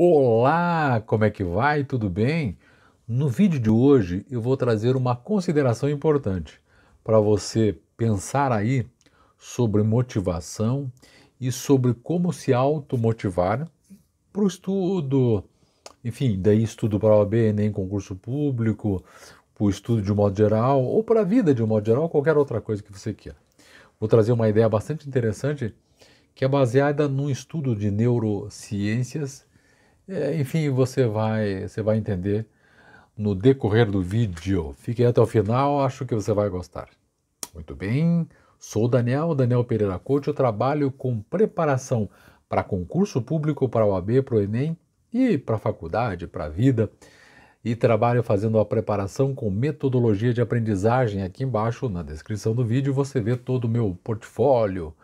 Olá, como é que vai? Tudo bem? No vídeo de hoje eu vou trazer uma consideração importante para você pensar aí sobre motivação e sobre como se automotivar para o estudo, enfim, daí estudo para o ab, nem concurso público, para o estudo de um modo geral ou para a vida de um modo geral, qualquer outra coisa que você queira. Vou trazer uma ideia bastante interessante que é baseada num estudo de neurociências é, enfim, você vai, você vai entender no decorrer do vídeo. Fique até o final, acho que você vai gostar. Muito bem, sou Daniel, Daniel Pereira Couto, eu trabalho com preparação para concurso público, para o AB, para o Enem e para a faculdade, para a vida. E trabalho fazendo a preparação com metodologia de aprendizagem. Aqui embaixo, na descrição do vídeo, você vê todo o meu portfólio,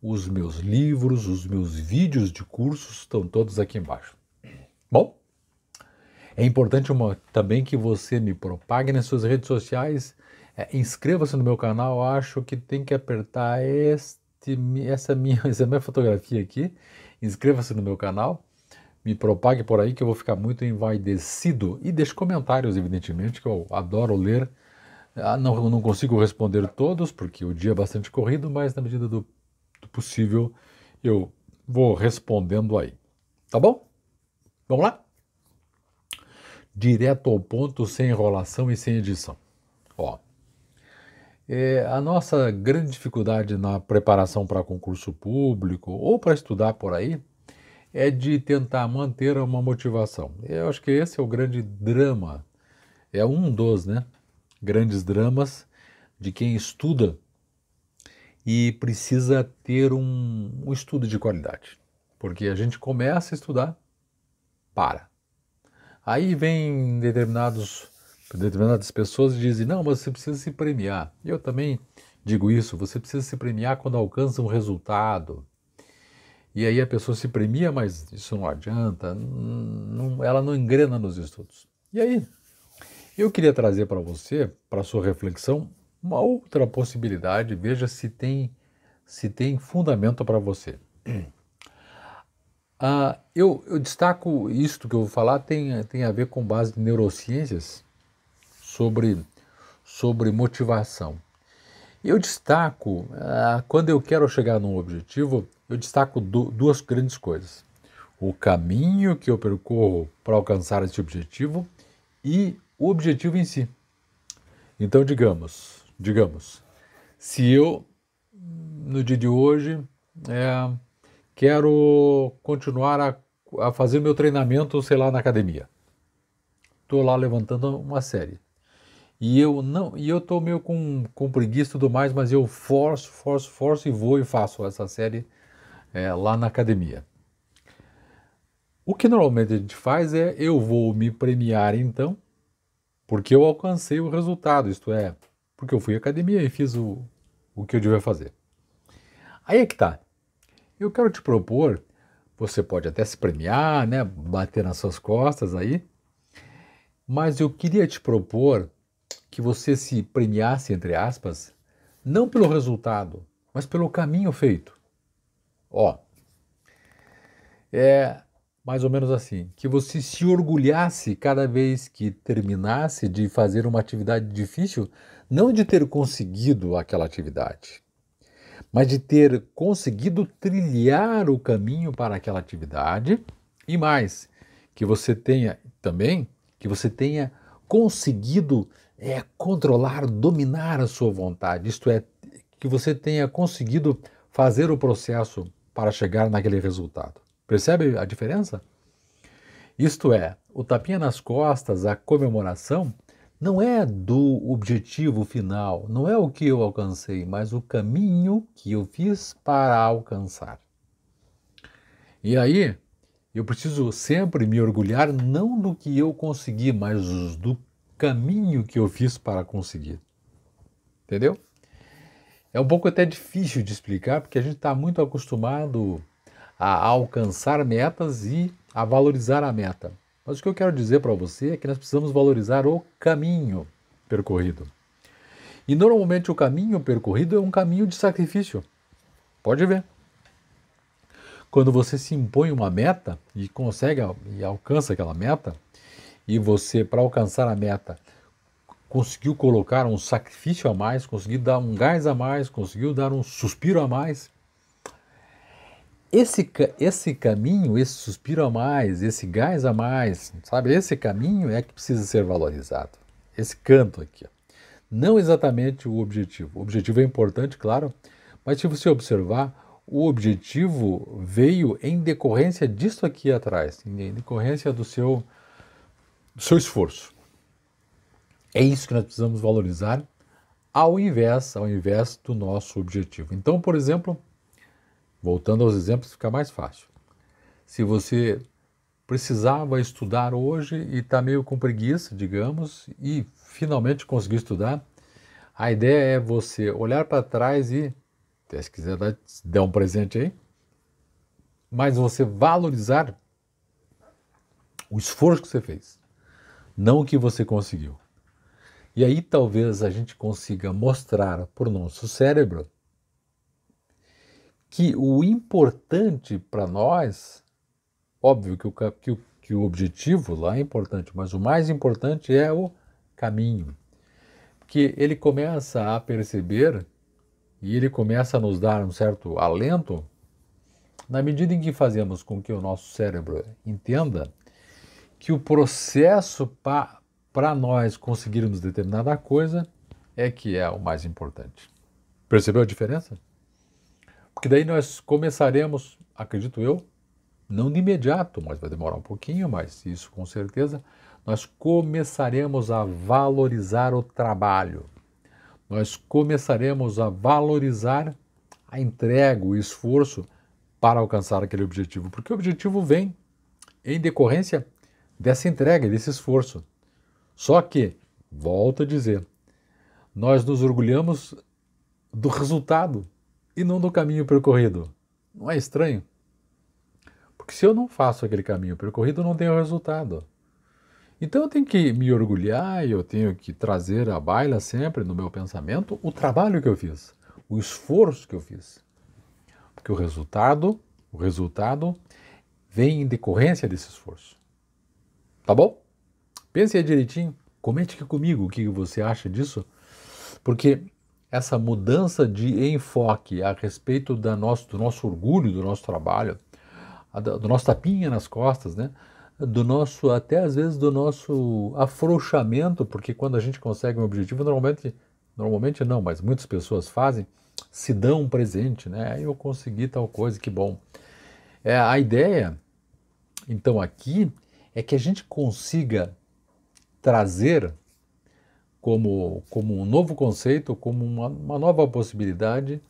os meus livros, os meus vídeos de cursos, estão todos aqui embaixo. Bom, é importante uma, também que você me propague nas suas redes sociais. É, Inscreva-se no meu canal. Acho que tem que apertar este, essa, minha, essa minha fotografia aqui. Inscreva-se no meu canal. Me propague por aí que eu vou ficar muito envaidecido. E deixe comentários, evidentemente, que eu adoro ler. Ah, não, não consigo responder todos, porque o dia é bastante corrido, mas na medida do, do possível eu vou respondendo aí. Tá bom? Vamos lá? Direto ao ponto, sem enrolação e sem edição. Ó, é, a nossa grande dificuldade na preparação para concurso público ou para estudar por aí é de tentar manter uma motivação. Eu acho que esse é o grande drama, é um dos né, grandes dramas de quem estuda e precisa ter um, um estudo de qualidade. Porque a gente começa a estudar para. Aí vem determinados, determinadas pessoas e dizem, não, mas você precisa se premiar. Eu também digo isso, você precisa se premiar quando alcança um resultado. E aí a pessoa se premia, mas isso não adianta, não, ela não engrena nos estudos. E aí, eu queria trazer para você, para sua reflexão, uma outra possibilidade, veja se tem se tem fundamento para você. Ah, eu, eu, destaco isto que eu vou falar tem, tem a ver com base em neurociências sobre, sobre motivação. Eu destaco, ah, quando eu quero chegar num objetivo, eu destaco do, duas grandes coisas. O caminho que eu percorro para alcançar esse objetivo e o objetivo em si. Então, digamos, digamos, se eu, no dia de hoje, é, quero continuar a, a fazer meu treinamento, sei lá, na academia. Estou lá levantando uma série. E eu não, e eu estou meio com, com preguiça e tudo mais, mas eu forço, forço, forço e vou e faço essa série é, lá na academia. O que normalmente a gente faz é eu vou me premiar então, porque eu alcancei o resultado, isto é, porque eu fui à academia e fiz o, o que eu devia fazer. Aí é que tá. Eu quero te propor, você pode até se premiar, né, bater nas suas costas aí, mas eu queria te propor que você se premiasse, entre aspas, não pelo resultado, mas pelo caminho feito. Ó, é mais ou menos assim, que você se orgulhasse cada vez que terminasse de fazer uma atividade difícil, não de ter conseguido aquela atividade, mas de ter conseguido trilhar o caminho para aquela atividade e mais, que você tenha também, que você tenha conseguido é, controlar, dominar a sua vontade, isto é, que você tenha conseguido fazer o processo para chegar naquele resultado. Percebe a diferença? Isto é, o tapinha nas costas, a comemoração, não é do objetivo final, não é o que eu alcancei, mas o caminho que eu fiz para alcançar. E aí, eu preciso sempre me orgulhar não do que eu consegui, mas do caminho que eu fiz para conseguir. Entendeu? É um pouco até difícil de explicar, porque a gente está muito acostumado a alcançar metas e a valorizar a meta. Mas o que eu quero dizer para você é que nós precisamos valorizar o caminho percorrido. E normalmente o caminho percorrido é um caminho de sacrifício. Pode ver. Quando você se impõe uma meta e consegue e alcança aquela meta, e você, para alcançar a meta, conseguiu colocar um sacrifício a mais, conseguiu dar um gás a mais, conseguiu dar um suspiro a mais, esse, esse caminho, esse suspiro a mais, esse gás a mais, sabe? Esse caminho é que precisa ser valorizado. Esse canto aqui. Não exatamente o objetivo. O objetivo é importante, claro, mas se você observar, o objetivo veio em decorrência disso aqui atrás, em decorrência do seu, do seu esforço. É isso que nós precisamos valorizar ao invés, ao invés do nosso objetivo. Então, por exemplo, Voltando aos exemplos, fica mais fácil. Se você precisava estudar hoje e está meio com preguiça, digamos, e finalmente conseguiu estudar, a ideia é você olhar para trás e, se quiser dar, um presente aí, mas você valorizar o esforço que você fez, não o que você conseguiu. E aí talvez a gente consiga mostrar para o nosso cérebro que o importante para nós, óbvio que o, que, o, que o objetivo lá é importante, mas o mais importante é o caminho. Porque ele começa a perceber e ele começa a nos dar um certo alento na medida em que fazemos com que o nosso cérebro entenda que o processo para nós conseguirmos determinada coisa é que é o mais importante. Percebeu a diferença? Porque daí nós começaremos, acredito eu, não de imediato, mas vai demorar um pouquinho, mas isso com certeza, nós começaremos a valorizar o trabalho. Nós começaremos a valorizar a entrega, o esforço para alcançar aquele objetivo, porque o objetivo vem em decorrência dessa entrega, desse esforço. Só que, volto a dizer, nós nos orgulhamos do resultado e não do caminho percorrido. Não é estranho? Porque se eu não faço aquele caminho percorrido, eu não tenho resultado. Então eu tenho que me orgulhar e eu tenho que trazer à baila sempre no meu pensamento o trabalho que eu fiz, o esforço que eu fiz. Porque o resultado, o resultado vem em decorrência desse esforço. Tá bom? Pense aí direitinho, comente aqui comigo o que você acha disso, porque essa mudança de enfoque a respeito da nosso, do nosso orgulho, do nosso trabalho, do nosso tapinha nas costas, né? do nosso, até às vezes, do nosso afrouxamento, porque quando a gente consegue um objetivo, normalmente, normalmente não, mas muitas pessoas fazem, se dão um presente, né? Ah, eu consegui tal coisa, que bom. É, a ideia, então, aqui é que a gente consiga trazer como, como um novo conceito, como uma, uma nova possibilidade,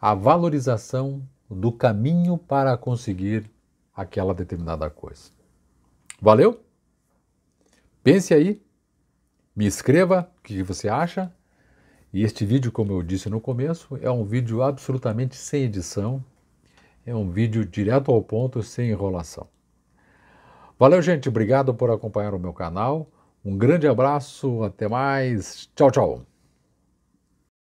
a valorização do caminho para conseguir aquela determinada coisa. Valeu? Pense aí, me escreva o que você acha. E este vídeo, como eu disse no começo, é um vídeo absolutamente sem edição, é um vídeo direto ao ponto, sem enrolação. Valeu, gente, obrigado por acompanhar o meu canal. Um grande abraço, até mais. Tchau, tchau.